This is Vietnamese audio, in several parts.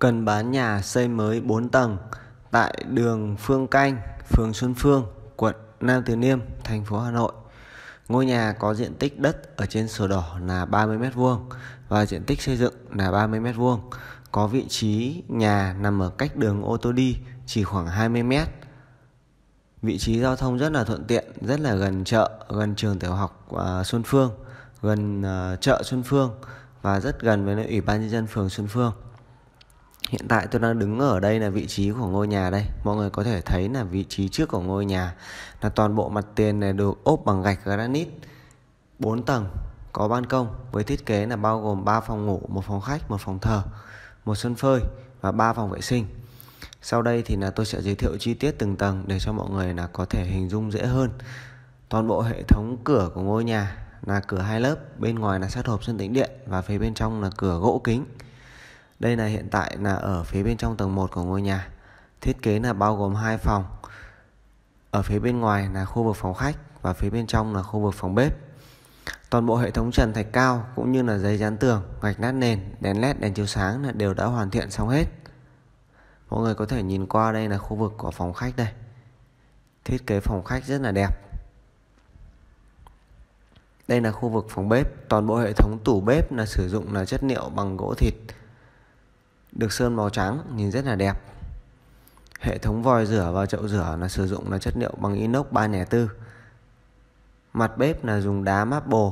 cần bán nhà xây mới 4 tầng tại đường Phương Canh, phường Xuân Phương, quận Nam Từ Liêm, thành phố Hà Nội. Ngôi nhà có diện tích đất ở trên sổ đỏ là 30 m2 và diện tích xây dựng là 30 m2. Có vị trí nhà nằm ở cách đường ô tô đi chỉ khoảng 20 m. Vị trí giao thông rất là thuận tiện, rất là gần chợ, gần trường tiểu học à, Xuân Phương, gần à, chợ Xuân Phương và rất gần với Ủy ban nhân dân phường Xuân Phương. Hiện tại tôi đang đứng ở đây là vị trí của ngôi nhà đây Mọi người có thể thấy là vị trí trước của ngôi nhà Là toàn bộ mặt tiền này được ốp bằng gạch granite 4 tầng có ban công với thiết kế là bao gồm 3 phòng ngủ, một phòng khách, một phòng thờ, một sân phơi và 3 phòng vệ sinh. Sau đây thì là tôi sẽ giới thiệu chi tiết từng tầng để cho mọi người là có thể hình dung dễ hơn. Toàn bộ hệ thống cửa của ngôi nhà là cửa hai lớp, bên ngoài là sắt hộp sân tĩnh điện và phía bên trong là cửa gỗ kính. Đây là hiện tại là ở phía bên trong tầng 1 của ngôi nhà. Thiết kế là bao gồm hai phòng. Ở phía bên ngoài là khu vực phòng khách và phía bên trong là khu vực phòng bếp. Toàn bộ hệ thống trần thạch cao cũng như là giấy dán tường, gạch nát nền, đèn led, đèn chiếu sáng là đều đã hoàn thiện xong hết. Mọi người có thể nhìn qua đây là khu vực của phòng khách đây. Thiết kế phòng khách rất là đẹp. Đây là khu vực phòng bếp, toàn bộ hệ thống tủ bếp là sử dụng là chất liệu bằng gỗ thịt được sơn màu trắng nhìn rất là đẹp hệ thống vòi rửa và chậu rửa là sử dụng là chất liệu bằng inox 304 mặt bếp là dùng đá marble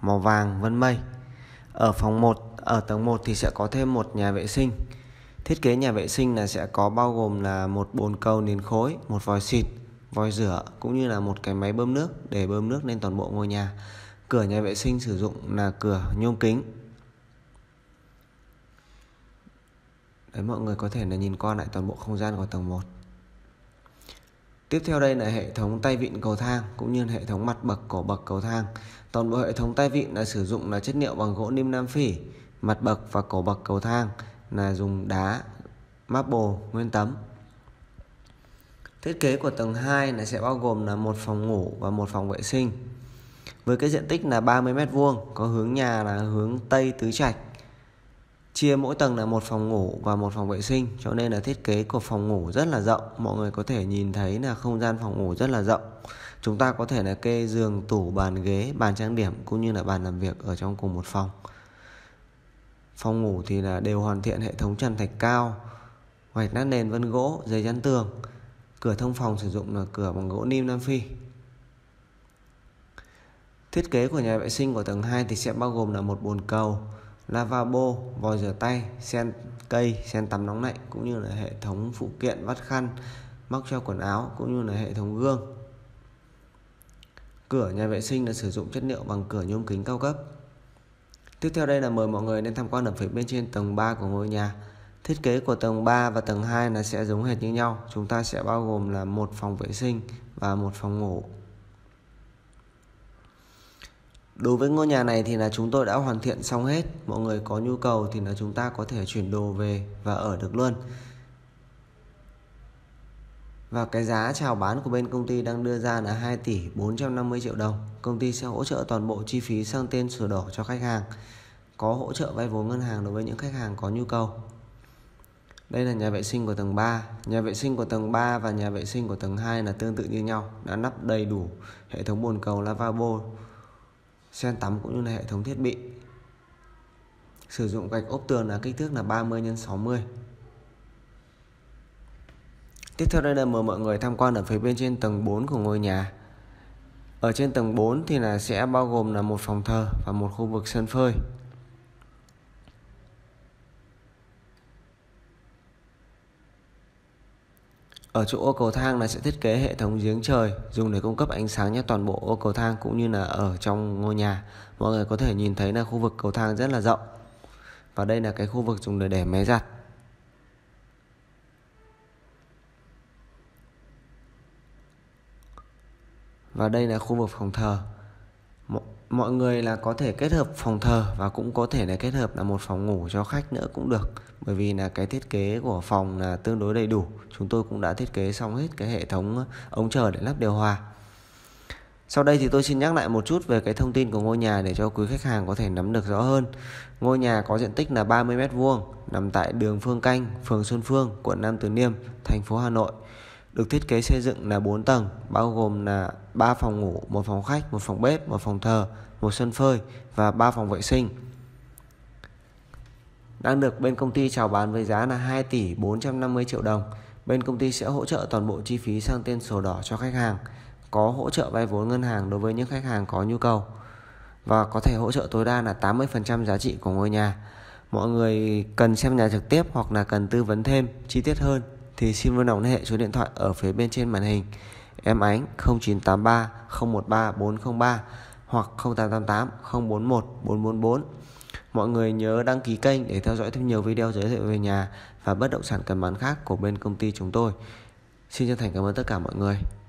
màu vàng vân mây ở phòng 1 ở tầng 1 thì sẽ có thêm một nhà vệ sinh thiết kế nhà vệ sinh là sẽ có bao gồm là một bồn cầu nền khối một vòi xịt vòi rửa cũng như là một cái máy bơm nước để bơm nước lên toàn bộ ngôi nhà cửa nhà vệ sinh sử dụng là cửa nhôm kính Đấy, mọi người có thể là nhìn qua lại toàn bộ không gian của tầng 1 Tiếp theo đây là hệ thống tay vịn cầu thang cũng như hệ thống mặt bậc của bậc cầu thang. Toàn bộ hệ thống tay vịn là sử dụng là chất liệu bằng gỗ lim Nam Phi, mặt bậc và cổ bậc cầu thang là dùng đá, marble, nguyên tấm. Thiết kế của tầng 2 là sẽ bao gồm là một phòng ngủ và một phòng vệ sinh. Với cái diện tích là 30 m2, có hướng nhà là hướng tây tứ trạch chia mỗi tầng là một phòng ngủ và một phòng vệ sinh cho nên là thiết kế của phòng ngủ rất là rộng mọi người có thể nhìn thấy là không gian phòng ngủ rất là rộng chúng ta có thể là kê giường tủ bàn ghế bàn trang điểm cũng như là bàn làm việc ở trong cùng một phòng phòng ngủ thì là đều hoàn thiện hệ thống trần thạch cao gạch nát nền vân gỗ dây chắn tường cửa thông phòng sử dụng là cửa bằng gỗ nim nam phi thiết kế của nhà vệ sinh của tầng 2 thì sẽ bao gồm là một bồn cầu lavabo, vòi rửa tay, sen cây, sen tắm nóng lạnh cũng như là hệ thống phụ kiện vắt khăn, móc treo quần áo cũng như là hệ thống gương. Cửa nhà vệ sinh là sử dụng chất liệu bằng cửa nhôm kính cao cấp. Tiếp theo đây là mời mọi người đến tham quan ẩm phía bên trên tầng 3 của ngôi nhà. Thiết kế của tầng 3 và tầng 2 là sẽ giống hệt như nhau. Chúng ta sẽ bao gồm là một phòng vệ sinh và một phòng ngủ. Đối với ngôi nhà này thì là chúng tôi đã hoàn thiện xong hết. Mọi người có nhu cầu thì là chúng ta có thể chuyển đồ về và ở được luôn. Và cái giá chào bán của bên công ty đang đưa ra là 2 tỷ 450 triệu đồng. Công ty sẽ hỗ trợ toàn bộ chi phí sang tên sửa đỏ cho khách hàng. Có hỗ trợ vay vốn ngân hàng đối với những khách hàng có nhu cầu. Đây là nhà vệ sinh của tầng 3. Nhà vệ sinh của tầng 3 và nhà vệ sinh của tầng 2 là tương tự như nhau, đã lắp đầy đủ hệ thống bồn cầu lavabo sen tắm cũng như là hệ thống thiết bị. Sử dụng gạch ốp tường là kích thước là 30 x 60. Tiếp theo đây là mời mọi người tham quan ở phía bên trên tầng 4 của ngôi nhà. Ở trên tầng 4 thì là sẽ bao gồm là một phòng thờ và một khu vực sân phơi. Ở chỗ ô cầu thang là sẽ thiết kế hệ thống giếng trời dùng để cung cấp ánh sáng cho toàn bộ ô cầu thang cũng như là ở trong ngôi nhà. Mọi người có thể nhìn thấy là khu vực cầu thang rất là rộng. Và đây là cái khu vực dùng để để máy giặt. Và đây là khu vực phòng thờ. Mọi người là có thể kết hợp phòng thờ và cũng có thể là kết hợp là một phòng ngủ cho khách nữa cũng được bởi vì là cái thiết kế của phòng là tương đối đầy đủ chúng tôi cũng đã thiết kế xong hết cái hệ thống ờ, ống chờ để lắp điều hòa sau đây thì tôi xin nhắc lại một chút về cái thông tin của ngôi nhà để cho quý khách hàng có thể nắm được rõ hơn. Ngôi nhà có diện tích là 30 m2, nằm tại đường Phương Canh, phường Xuân Phương, quận Nam Từ Liêm, thành phố Hà Nội. Được thiết kế xây dựng là 4 tầng, bao gồm là 3 phòng ngủ, một phòng khách, một phòng bếp, một phòng thờ, một sân phơi và 3 phòng vệ sinh đang được bên công ty chào bán với giá là 2 tỷ 450 triệu đồng. Bên công ty sẽ hỗ trợ toàn bộ chi phí sang tên sổ đỏ cho khách hàng, có hỗ trợ vay vốn ngân hàng đối với những khách hàng có nhu cầu và có thể hỗ trợ tối đa là 80% giá trị của ngôi nhà. Mọi người cần xem nhà trực tiếp hoặc là cần tư vấn thêm chi tiết hơn thì xin vui lòng liên hệ số điện thoại ở phía bên trên màn hình. Em Ánh 0983 013 403 hoặc 0888 041 444. Mọi người nhớ đăng ký kênh để theo dõi thêm nhiều video giới thiệu về nhà và bất động sản cần bán khác của bên công ty chúng tôi. Xin chân thành cảm ơn tất cả mọi người.